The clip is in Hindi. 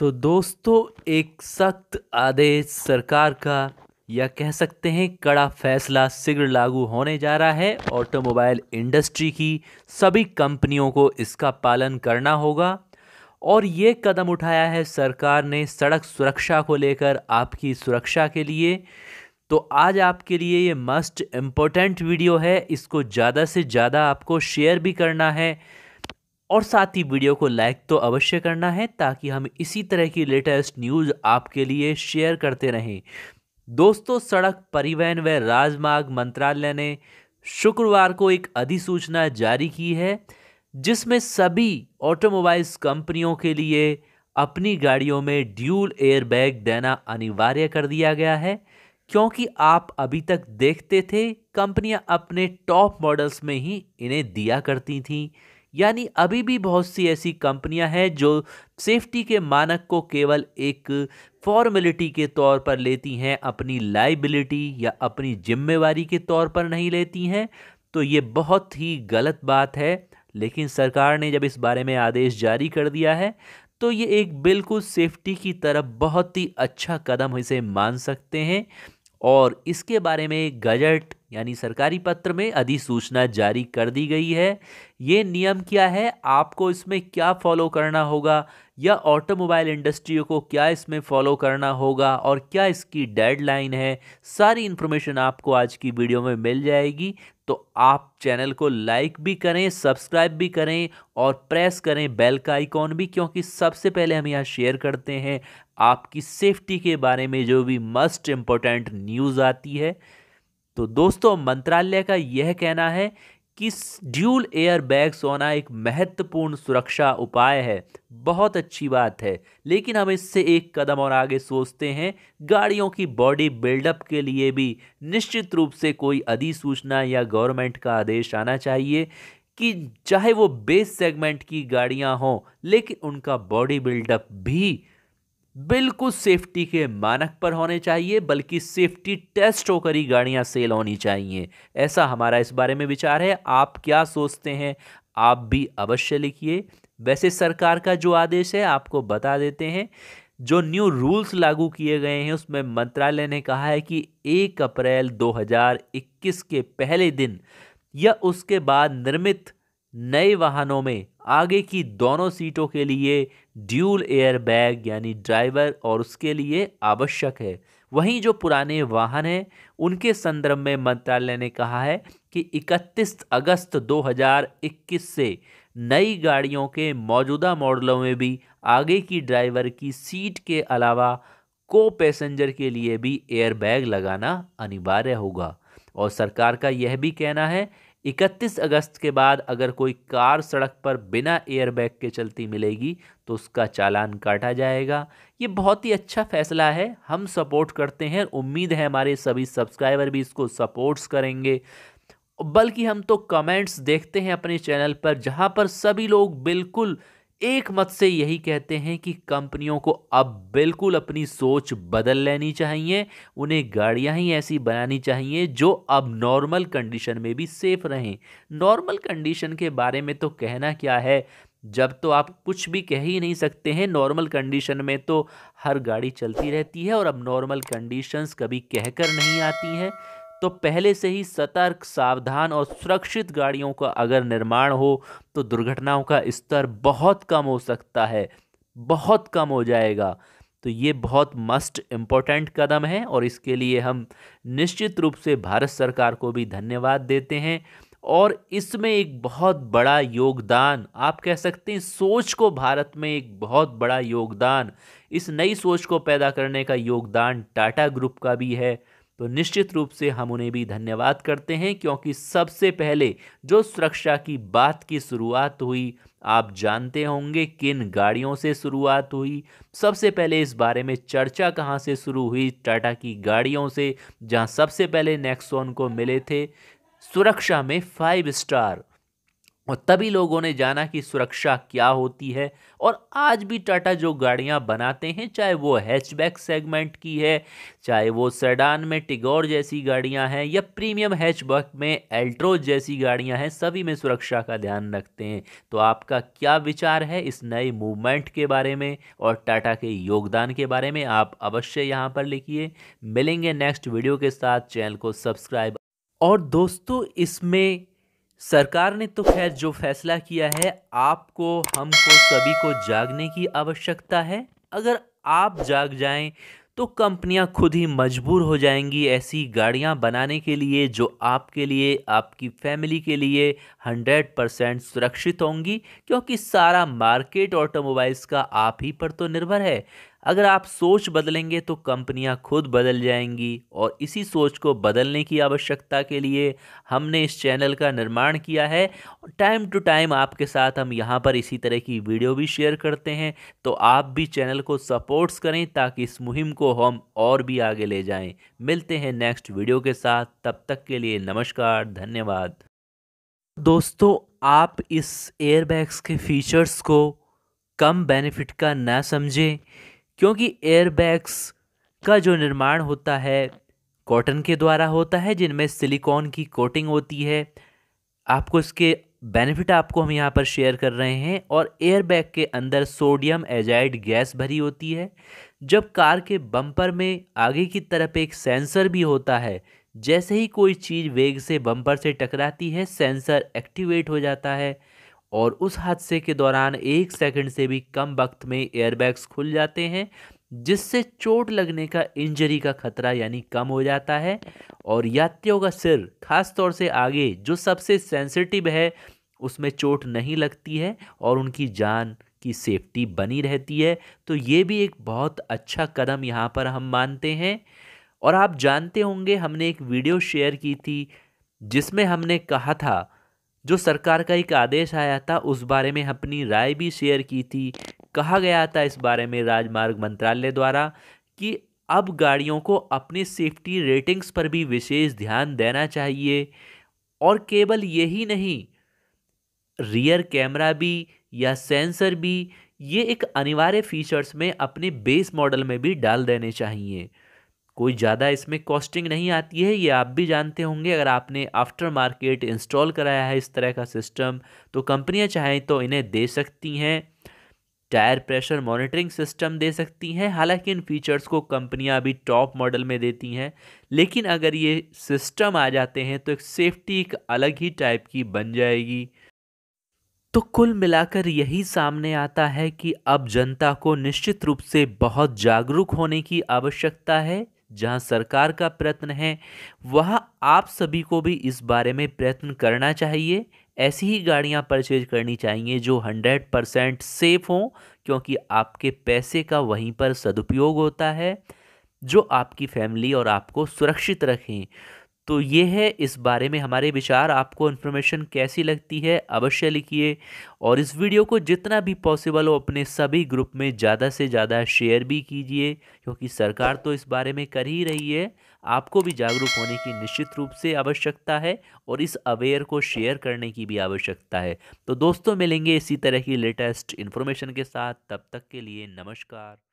तो दोस्तों एक सख्त आदेश सरकार का या कह सकते हैं कड़ा फैसला शीघ्र लागू होने जा रहा है ऑटोमोबाइल इंडस्ट्री की सभी कंपनियों को इसका पालन करना होगा और ये कदम उठाया है सरकार ने सड़क सुरक्षा को लेकर आपकी सुरक्षा के लिए तो आज आपके लिए ये मस्ट इम्पोर्टेंट वीडियो है इसको ज़्यादा से ज़्यादा आपको शेयर भी करना है और साथ ही वीडियो को लाइक तो अवश्य करना है ताकि हम इसी तरह की लेटेस्ट न्यूज़ आपके लिए शेयर करते रहें दोस्तों सड़क परिवहन व राजमार्ग मंत्रालय ने शुक्रवार को एक अधिसूचना जारी की है जिसमें सभी ऑटोमोबाइल्स कंपनियों के लिए अपनी गाड़ियों में ड्यूल एयरबैग देना अनिवार्य कर दिया गया है क्योंकि आप अभी तक देखते थे कंपनियां अपने टॉप मॉडल्स में ही इन्हें दिया करती थीं यानी अभी भी बहुत सी ऐसी कंपनियां हैं जो सेफ्टी के मानक को केवल एक फॉर्मेलिटी के तौर पर लेती हैं अपनी लाइबिलिटी या अपनी जिम्मेवारी के तौर पर नहीं लेती हैं तो ये बहुत ही गलत बात है लेकिन सरकार ने जब इस बारे में आदेश जारी कर दिया है तो ये एक बिल्कुल सेफ्टी की तरफ बहुत ही अच्छा कदम इसे मान सकते हैं और इसके बारे में गजट यानी सरकारी पत्र में अधिसूचना जारी कर दी गई है ये नियम क्या है आपको इसमें क्या फॉलो करना होगा या ऑटोमोबाइल इंडस्ट्रियों को क्या इसमें फॉलो करना होगा और क्या इसकी डेडलाइन है सारी इन्फॉर्मेशन आपको आज की वीडियो में मिल जाएगी तो आप चैनल को लाइक भी करें सब्सक्राइब भी करें और प्रेस करें बेल का आइकॉन भी क्योंकि सबसे पहले हम यहाँ शेयर करते हैं आपकी सेफ्टी के बारे में जो भी मस्ट इम्पोर्टेंट न्यूज़ आती है तो दोस्तों मंत्रालय का यह कहना है कि ड्यूल एयर बैग्स होना एक महत्वपूर्ण सुरक्षा उपाय है बहुत अच्छी बात है लेकिन हम इससे एक कदम और आगे सोचते हैं गाड़ियों की बॉडी बिल्डअप के लिए भी निश्चित रूप से कोई अधिसूचना या गवर्नमेंट का आदेश आना चाहिए कि चाहे वो बेस सेगमेंट की गाड़ियां हों लेकिन उनका बॉडी बिल्डअप भी बिल्कुल सेफ्टी के मानक पर होने चाहिए बल्कि सेफ्टी टेस्ट होकर ही गाड़ियाँ सेल होनी चाहिए ऐसा हमारा इस बारे में विचार है आप क्या सोचते हैं आप भी अवश्य लिखिए वैसे सरकार का जो आदेश है आपको बता देते हैं जो न्यू रूल्स लागू किए गए हैं उसमें मंत्रालय ने कहा है कि एक अप्रैल 2021 के पहले दिन या उसके बाद निर्मित नए वाहनों में आगे की दोनों सीटों के लिए ड्यूल एयर बैग यानी ड्राइवर और उसके लिए आवश्यक है वहीं जो पुराने वाहन हैं उनके संदर्भ में मंत्रालय ने कहा है कि 31 अगस्त 2021 से नई गाड़ियों के मौजूदा मॉडलों में भी आगे की ड्राइवर की सीट के अलावा को पैसेंजर के लिए भी एयर बैग लगाना अनिवार्य होगा और सरकार का यह भी कहना है इकतीस अगस्त के बाद अगर कोई कार सड़क पर बिना एयरबैग के चलती मिलेगी तो उसका चालान काटा जाएगा ये बहुत ही अच्छा फैसला है हम सपोर्ट करते हैं उम्मीद है हमारे सभी सब्सक्राइबर भी इसको सपोर्ट्स करेंगे बल्कि हम तो कमेंट्स देखते हैं अपने चैनल पर जहाँ पर सभी लोग बिल्कुल एक मत से यही कहते हैं कि कंपनियों को अब बिल्कुल अपनी सोच बदल लेनी चाहिए उन्हें गाड़ियां ही ऐसी बनानी चाहिए जो अब नॉर्मल कंडीशन में भी सेफ रहें नॉर्मल कंडीशन के बारे में तो कहना क्या है जब तो आप कुछ भी कह ही नहीं सकते हैं नॉर्मल कंडीशन में तो हर गाड़ी चलती रहती है और अब नॉर्मल कंडीशंस कभी कहकर नहीं आती हैं तो पहले से ही सतर्क सावधान और सुरक्षित गाड़ियों का अगर निर्माण हो तो दुर्घटनाओं का स्तर बहुत कम हो सकता है बहुत कम हो जाएगा तो ये बहुत मस्ट इम्पॉर्टेंट कदम है और इसके लिए हम निश्चित रूप से भारत सरकार को भी धन्यवाद देते हैं और इसमें एक बहुत बड़ा योगदान आप कह सकते हैं सोच को भारत में एक बहुत बड़ा योगदान इस नई सोच को पैदा करने का योगदान टाटा ग्रुप का भी है तो निश्चित रूप से हम उन्हें भी धन्यवाद करते हैं क्योंकि सबसे पहले जो सुरक्षा की बात की शुरुआत हुई आप जानते होंगे किन गाड़ियों से शुरुआत हुई सबसे पहले इस बारे में चर्चा कहाँ से शुरू हुई टाटा की गाड़ियों से जहाँ सबसे पहले नेक्सोन को मिले थे सुरक्षा में फाइव स्टार और तभी लोगों ने जाना कि सुरक्षा क्या होती है और आज भी टाटा जो गाड़ियां बनाते हैं चाहे वो हैचबैक सेगमेंट की है चाहे वो सेडान में टिगोर जैसी गाड़ियां हैं या प्रीमियम हैचबैक में एल्ट्रो जैसी गाड़ियां हैं सभी में सुरक्षा का ध्यान रखते हैं तो आपका क्या विचार है इस नए मूवमेंट के बारे में और टाटा के योगदान के बारे में आप अवश्य यहाँ पर लिखिए मिलेंगे नेक्स्ट वीडियो के साथ चैनल को सब्सक्राइब और दोस्तों इसमें सरकार ने तो खैर जो फैसला किया है आपको हमको सभी को जागने की आवश्यकता है अगर आप जाग जाएं तो कंपनियां खुद ही मजबूर हो जाएंगी ऐसी गाड़ियां बनाने के लिए जो आपके लिए आपकी फैमिली के लिए 100 परसेंट सुरक्षित होंगी क्योंकि सारा मार्केट ऑटोमोबाइल्स का आप ही पर तो निर्भर है अगर आप सोच बदलेंगे तो कंपनियां खुद बदल जाएंगी और इसी सोच को बदलने की आवश्यकता के लिए हमने इस चैनल का निर्माण किया है टाइम टू टाइम आपके साथ हम यहाँ पर इसी तरह की वीडियो भी शेयर करते हैं तो आप भी चैनल को सपोर्ट्स करें ताकि इस मुहिम को हम और भी आगे ले जाएं मिलते हैं नेक्स्ट वीडियो के साथ तब तक के लिए नमस्कार धन्यवाद दोस्तों आप इस एयरबैग्स के फीचर्स को कम बेनिफिट का ना समझें क्योंकि एयरबैग्स का जो निर्माण होता है कॉटन के द्वारा होता है जिनमें सिलिकॉन की कोटिंग होती है आपको इसके बेनिफिट आपको हम यहाँ पर शेयर कर रहे हैं और एयरबैग के अंदर सोडियम एजाइड गैस भरी होती है जब कार के बम्पर में आगे की तरफ एक सेंसर भी होता है जैसे ही कोई चीज़ वेग से बम्पर से टकराती है सेंसर एक्टिवेट हो जाता है और उस हादसे के दौरान एक सेकंड से भी कम वक्त में एयरबैग्स खुल जाते हैं जिससे चोट लगने का इंजरी का खतरा यानी कम हो जाता है और यात्रियों का सिर खास तौर से आगे जो सबसे सेंसिटिव है उसमें चोट नहीं लगती है और उनकी जान की सेफ्टी बनी रहती है तो ये भी एक बहुत अच्छा कदम यहाँ पर हम मानते हैं और आप जानते होंगे हमने एक वीडियो शेयर की थी जिसमें हमने कहा था जो सरकार का एक आदेश आया था उस बारे में अपनी राय भी शेयर की थी कहा गया था इस बारे में राजमार्ग मंत्रालय द्वारा कि अब गाड़ियों को अपनी सेफ्टी रेटिंग्स पर भी विशेष ध्यान देना चाहिए और केवल यही नहीं रियर कैमरा भी या सेंसर भी ये एक अनिवार्य फीचर्स में अपने बेस मॉडल में भी डाल देने चाहिए कोई ज़्यादा इसमें कॉस्टिंग नहीं आती है ये आप भी जानते होंगे अगर आपने आफ्टर मार्केट इंस्टॉल कराया है इस तरह का सिस्टम तो कंपनियां चाहें तो इन्हें दे सकती हैं टायर प्रेशर मॉनिटरिंग सिस्टम दे सकती हैं हालांकि इन फीचर्स को कंपनियां अभी टॉप मॉडल में देती हैं लेकिन अगर ये सिस्टम आ जाते हैं तो एक सेफ्टी एक अलग ही टाइप की बन जाएगी तो कुल मिलाकर यही सामने आता है कि अब जनता को निश्चित रूप से बहुत जागरूक होने की आवश्यकता है जहां सरकार का प्रयत्न है वहां आप सभी को भी इस बारे में प्रयत्न करना चाहिए ऐसी ही गाड़ियां परचेज करनी चाहिए जो हंड्रेड परसेंट सेफ हों क्योंकि आपके पैसे का वहीं पर सदुपयोग होता है जो आपकी फैमिली और आपको सुरक्षित रखें तो ये है इस बारे में हमारे विचार आपको इन्फॉर्मेशन कैसी लगती है अवश्य लिखिए और इस वीडियो को जितना भी पॉसिबल हो अपने सभी ग्रुप में ज़्यादा से ज़्यादा शेयर भी कीजिए क्योंकि सरकार तो इस बारे में कर ही रही है आपको भी जागरूक होने की निश्चित रूप से आवश्यकता है और इस अवेयर को शेयर करने की भी आवश्यकता है तो दोस्तों मिलेंगे इसी तरह की लेटेस्ट इन्फॉर्मेशन के साथ तब तक के लिए नमस्कार